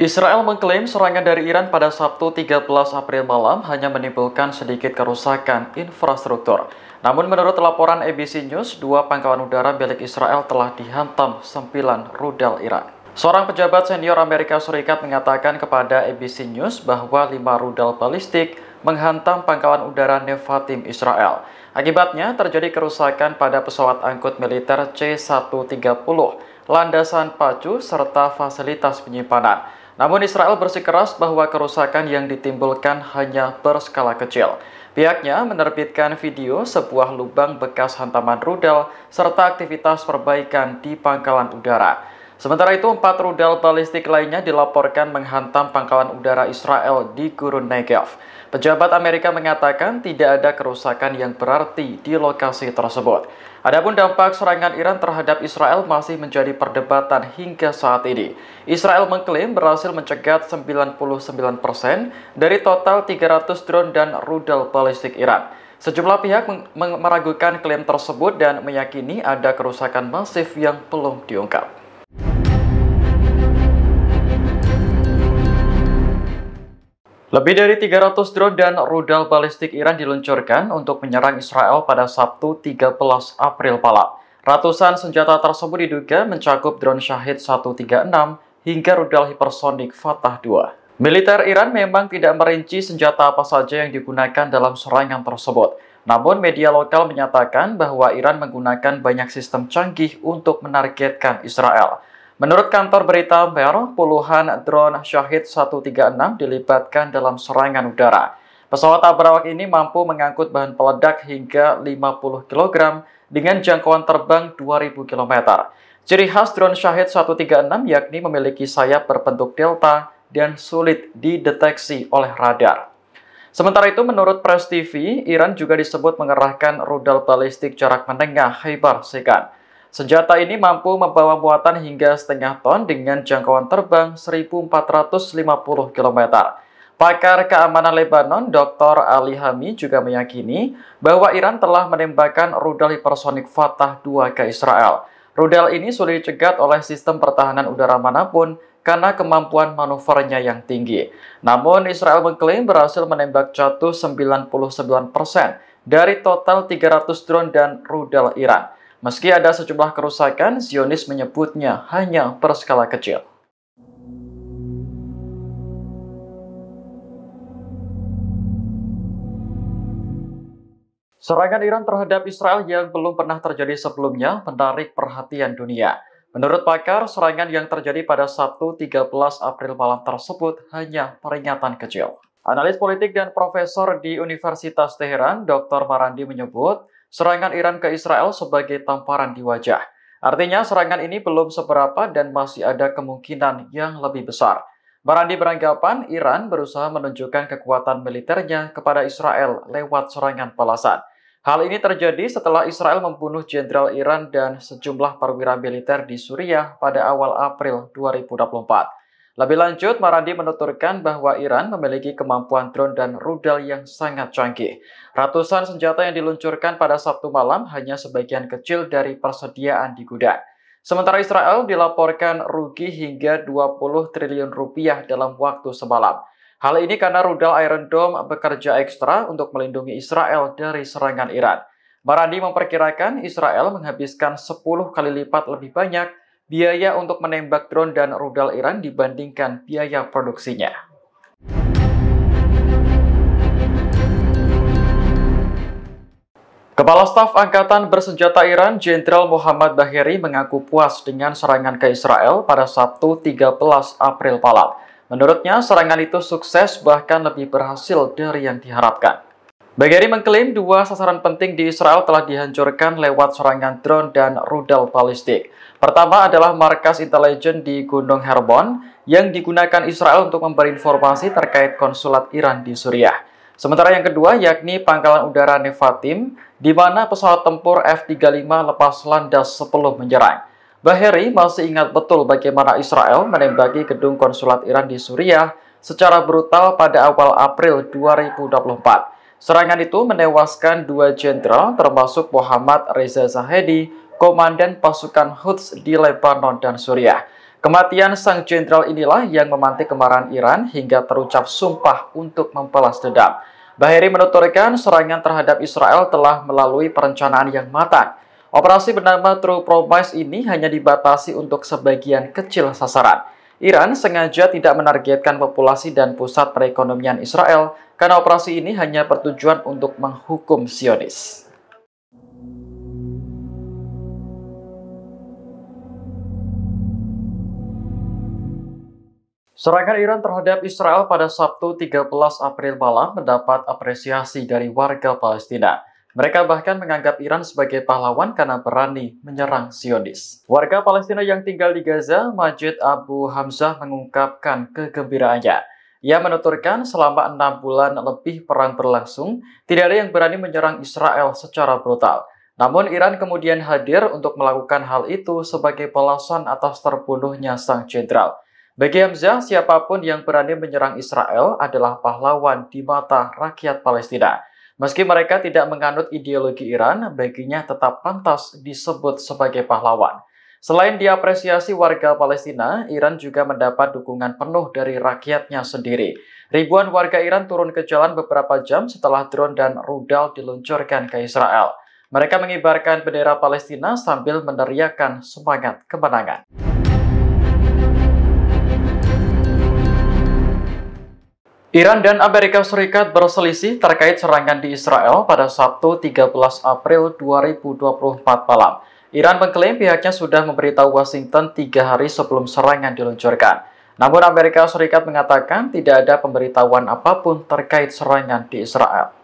Israel mengklaim serangan dari Iran pada Sabtu 13 April malam hanya menimbulkan sedikit kerusakan infrastruktur. Namun menurut laporan ABC News, dua pangkalan udara milik Israel telah dihantam sembilan rudal Iran. Seorang pejabat senior Amerika Serikat mengatakan kepada ABC News bahwa lima rudal balistik menghantam pangkalan udara Nevatim Israel. Akibatnya terjadi kerusakan pada pesawat angkut militer C-130, landasan pacu, serta fasilitas penyimpanan. Namun Israel bersikeras bahwa kerusakan yang ditimbulkan hanya berskala kecil. Pihaknya menerbitkan video sebuah lubang bekas hantaman rudal serta aktivitas perbaikan di pangkalan udara. Sementara itu, empat rudal balistik lainnya dilaporkan menghantam pangkalan udara Israel di Gurun Negev. Pejabat Amerika mengatakan tidak ada kerusakan yang berarti di lokasi tersebut. Adapun dampak serangan Iran terhadap Israel masih menjadi perdebatan hingga saat ini. Israel mengklaim berhasil mencegat 99% dari total 300 drone dan rudal balistik Iran. Sejumlah pihak meragukan klaim tersebut dan meyakini ada kerusakan masif yang belum diungkap. Lebih dari 300 drone dan rudal balistik Iran diluncurkan untuk menyerang Israel pada Sabtu 13 April pala. Ratusan senjata tersebut diduga mencakup drone Syahid 136 hingga rudal hipersonik Fatah 2. Militer Iran memang tidak merinci senjata apa saja yang digunakan dalam serangan tersebut. Namun media lokal menyatakan bahwa Iran menggunakan banyak sistem canggih untuk menargetkan Israel. Menurut kantor berita Mer, puluhan drone Syahid 136 dilibatkan dalam serangan udara. Pesawat tak ini mampu mengangkut bahan peledak hingga 50 kg dengan jangkauan terbang 2000 km. Ciri khas drone Syahid 136 yakni memiliki sayap berbentuk delta dan sulit dideteksi oleh radar. Sementara itu, menurut Press TV, Iran juga disebut mengerahkan rudal balistik jarak menengah Khaybar Sekan. Senjata ini mampu membawa muatan hingga setengah ton dengan jangkauan terbang 1450 km. Pakar keamanan Lebanon, Dr. Ali Hami juga meyakini bahwa Iran telah menembakkan rudal hipersonik Fatah 2 ke Israel. Rudal ini sulit dicegat oleh sistem pertahanan udara manapun karena kemampuan manuvernya yang tinggi. Namun, Israel mengklaim berhasil menembak jatuh 99% dari total 300 drone dan rudal Iran. Meski ada sejumlah kerusakan, Zionis menyebutnya hanya berskala kecil. Serangan Iran terhadap Israel yang belum pernah terjadi sebelumnya menarik perhatian dunia. Menurut pakar, serangan yang terjadi pada Sabtu 13 April malam tersebut hanya peringatan kecil. Analis politik dan profesor di Universitas Teheran, Dr. Marandi menyebut, serangan Iran ke Israel sebagai tamparan di wajah. Artinya serangan ini belum seberapa dan masih ada kemungkinan yang lebih besar. Marandi beranggapan Iran berusaha menunjukkan kekuatan militernya kepada Israel lewat serangan balasan. Hal ini terjadi setelah Israel membunuh jenderal Iran dan sejumlah perwira militer di Suriah pada awal April 2024. Lebih lanjut, Marandi menuturkan bahwa Iran memiliki kemampuan drone dan rudal yang sangat canggih. Ratusan senjata yang diluncurkan pada Sabtu malam hanya sebagian kecil dari persediaan di gudang. Sementara Israel dilaporkan rugi hingga 20 triliun rupiah dalam waktu semalam. Hal ini karena rudal Iron Dome bekerja ekstra untuk melindungi Israel dari serangan Iran. Marandi memperkirakan Israel menghabiskan 10 kali lipat lebih banyak biaya untuk menembak drone dan rudal Iran dibandingkan biaya produksinya. Kepala Staf Angkatan Bersenjata Iran, Jenderal Muhammad Bahiri mengaku puas dengan serangan ke Israel pada Sabtu 13 April malam. Menurutnya, serangan itu sukses bahkan lebih berhasil dari yang diharapkan. Bahiri mengklaim dua sasaran penting di Israel telah dihancurkan lewat serangan drone dan rudal balistik. Pertama adalah markas intelijen di Gunung Herbon yang digunakan Israel untuk memberi informasi terkait konsulat Iran di Suriah. Sementara yang kedua yakni pangkalan udara Nevatim, di mana pesawat tempur F-35 lepas landas sebelum menyerang. Baheri masih ingat betul bagaimana Israel menembaki gedung konsulat Iran di Suriah secara brutal pada awal April 2024. Serangan itu menewaskan dua jenderal termasuk Muhammad Reza Zahedi komandan pasukan Houthi di Lebanon dan Suriah. Kematian sang jenderal inilah yang memantik kemarahan Iran hingga terucap sumpah untuk membalas dendam. Bahiri menuturkan serangan terhadap Israel telah melalui perencanaan yang matang. Operasi bernama True Promise ini hanya dibatasi untuk sebagian kecil sasaran. Iran sengaja tidak menargetkan populasi dan pusat perekonomian Israel karena operasi ini hanya bertujuan untuk menghukum Zionis. Serangan Iran terhadap Israel pada Sabtu 13 April malam mendapat apresiasi dari warga Palestina. Mereka bahkan menganggap Iran sebagai pahlawan karena berani menyerang Zionis. Warga Palestina yang tinggal di Gaza, Majid Abu Hamzah mengungkapkan kegembiraannya. Ia menuturkan selama enam bulan lebih perang berlangsung, tidak ada yang berani menyerang Israel secara brutal. Namun Iran kemudian hadir untuk melakukan hal itu sebagai balasan atas terbunuhnya sang jenderal. Bagi Hamzah, siapapun yang berani menyerang Israel adalah pahlawan di mata rakyat Palestina. Meski mereka tidak menganut ideologi Iran, baginya tetap pantas disebut sebagai pahlawan. Selain diapresiasi warga Palestina, Iran juga mendapat dukungan penuh dari rakyatnya sendiri. Ribuan warga Iran turun ke jalan beberapa jam setelah drone dan rudal diluncurkan ke Israel. Mereka mengibarkan bendera Palestina sambil meneriakkan semangat kemenangan. Iran dan Amerika Serikat berselisih terkait serangan di Israel pada Sabtu 13 April 2024 malam. Iran mengklaim pihaknya sudah memberitahu Washington tiga hari sebelum serangan diluncurkan. Namun Amerika Serikat mengatakan tidak ada pemberitahuan apapun terkait serangan di Israel.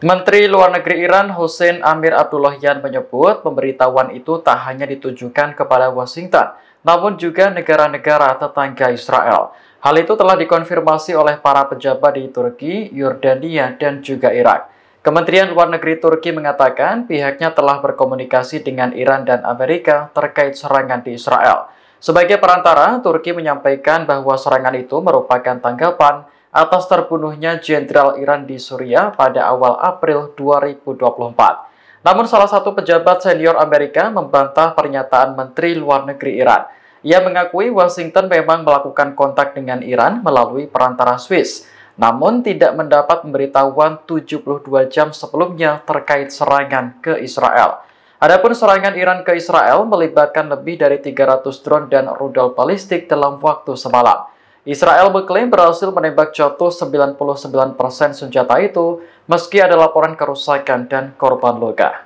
Menteri Luar Negeri Iran Hussein Amir Abdullahian menyebut pemberitahuan itu tak hanya ditujukan kepada Washington, namun juga negara-negara tetangga Israel. Hal itu telah dikonfirmasi oleh para pejabat di Turki, Yordania, dan juga Irak. Kementerian Luar Negeri Turki mengatakan pihaknya telah berkomunikasi dengan Iran dan Amerika terkait serangan di Israel. Sebagai perantara, Turki menyampaikan bahwa serangan itu merupakan tanggapan atas terbunuhnya jenderal Iran di Suriah pada awal April 2024. Namun salah satu pejabat senior Amerika membantah pernyataan Menteri Luar Negeri Iran. Ia mengakui Washington memang melakukan kontak dengan Iran melalui perantara Swiss, namun tidak mendapat pemberitahuan 72 jam sebelumnya terkait serangan ke Israel. Adapun serangan Iran ke Israel melibatkan lebih dari 300 drone dan rudal balistik dalam waktu semalam. Israel berklaim berhasil menembak jatuh 99% senjata itu meski ada laporan kerusakan dan korban luka.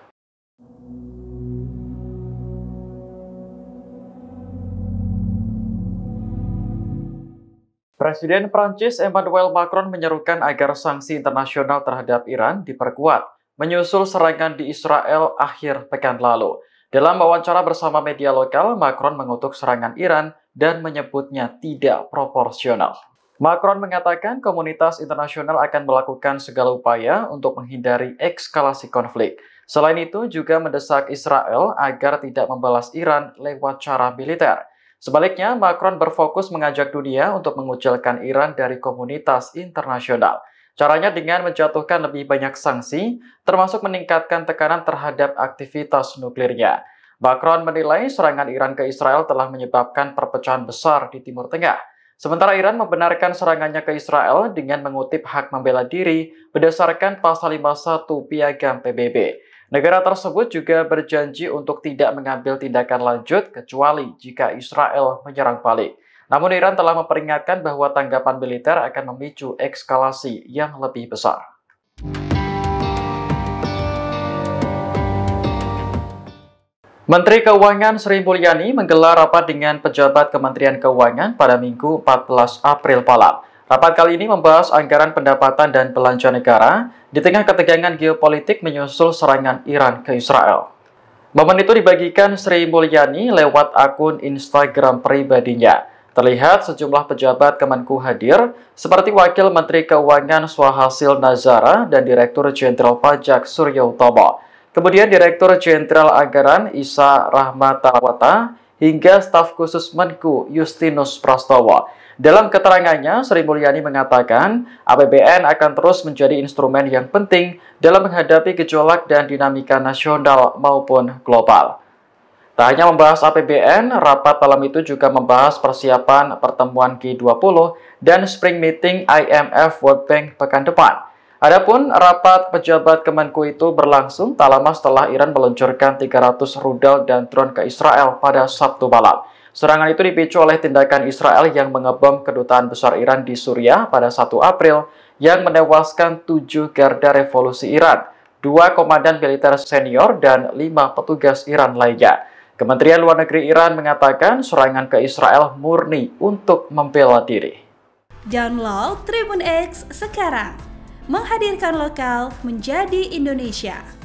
Presiden Prancis Emmanuel Macron menyerukan agar sanksi internasional terhadap Iran diperkuat, menyusul serangan di Israel akhir pekan lalu. Dalam wawancara bersama media lokal, Macron mengutuk serangan Iran dan menyebutnya tidak proporsional. Macron mengatakan komunitas internasional akan melakukan segala upaya untuk menghindari ekskalasi konflik. Selain itu, juga mendesak Israel agar tidak membalas Iran lewat cara militer. Sebaliknya, Macron berfokus mengajak dunia untuk mengucilkan Iran dari komunitas internasional. Caranya dengan menjatuhkan lebih banyak sanksi, termasuk meningkatkan tekanan terhadap aktivitas nuklirnya. Macron menilai serangan Iran ke Israel telah menyebabkan perpecahan besar di Timur Tengah. Sementara Iran membenarkan serangannya ke Israel dengan mengutip hak membela diri berdasarkan pasal 51 Piagam PBB. Negara tersebut juga berjanji untuk tidak mengambil tindakan lanjut kecuali jika Israel menyerang balik. Namun Iran telah memperingatkan bahwa tanggapan militer akan memicu eskalasi yang lebih besar. Menteri Keuangan Sri Mulyani menggelar rapat dengan pejabat Kementerian Keuangan pada Minggu 14 April malam. Rapat kali ini membahas anggaran pendapatan dan belanja negara di tengah ketegangan geopolitik menyusul serangan Iran ke Israel. Momen itu dibagikan Sri Mulyani lewat akun Instagram pribadinya. Terlihat sejumlah pejabat Kemenku hadir, seperti Wakil Menteri Keuangan Swahasil Nazara dan Direktur Jenderal Pajak Surya Utomo. Kemudian Direktur Jenderal Anggaran Isa Rahmatawata hingga staf khusus Menku Justinus Prastowo. Dalam keterangannya, Sri Mulyani mengatakan APBN akan terus menjadi instrumen yang penting dalam menghadapi gejolak dan dinamika nasional maupun global. Tak hanya membahas APBN, rapat dalam itu juga membahas persiapan pertemuan G20 dan Spring Meeting IMF World Bank pekan depan. Adapun rapat pejabat Kemenku itu berlangsung tak lama setelah Iran meluncurkan 300 rudal dan drone ke Israel pada Sabtu malam. Serangan itu dipicu oleh tindakan Israel yang mengebom kedutaan besar Iran di Suriah pada 1 April yang menewaskan 7 garda revolusi Iran, dua komandan militer senior, dan lima petugas Iran lainnya. Kementerian Luar Negeri Iran mengatakan serangan ke Israel murni untuk membela diri. Download Tribun X sekarang, menghadirkan lokal menjadi Indonesia.